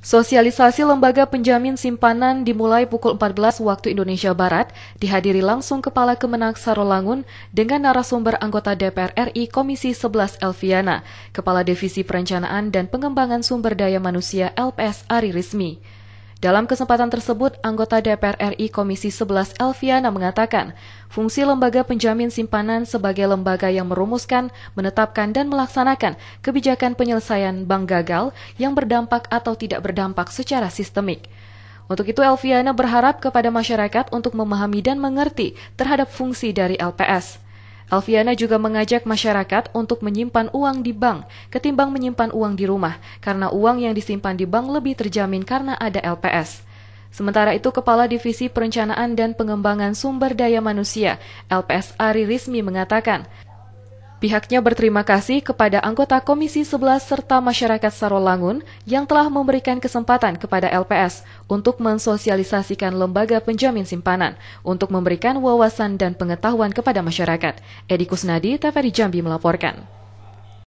Sosialisasi Lembaga Penjamin Simpanan dimulai pukul 14 waktu Indonesia Barat, dihadiri langsung Kepala Kemenang Sarolangun dengan narasumber anggota DPR RI Komisi 11 Elviana, Kepala Divisi Perencanaan dan Pengembangan Sumber Daya Manusia LPS Ari Rismi. Dalam kesempatan tersebut, anggota DPR RI Komisi 11 Elviana mengatakan, fungsi lembaga penjamin simpanan sebagai lembaga yang merumuskan, menetapkan, dan melaksanakan kebijakan penyelesaian bank gagal yang berdampak atau tidak berdampak secara sistemik. Untuk itu, Elviana berharap kepada masyarakat untuk memahami dan mengerti terhadap fungsi dari LPS. Alfiana juga mengajak masyarakat untuk menyimpan uang di bank ketimbang menyimpan uang di rumah karena uang yang disimpan di bank lebih terjamin karena ada LPS. Sementara itu, Kepala Divisi Perencanaan dan Pengembangan Sumber Daya Manusia, LPS Ari Rismi mengatakan, Pihaknya berterima kasih kepada anggota Komisi 11 serta masyarakat Sarolangun yang telah memberikan kesempatan kepada LPS untuk mensosialisasikan lembaga penjamin simpanan untuk memberikan wawasan dan pengetahuan kepada masyarakat. Edi Kusnadi, TVRI Jambi melaporkan.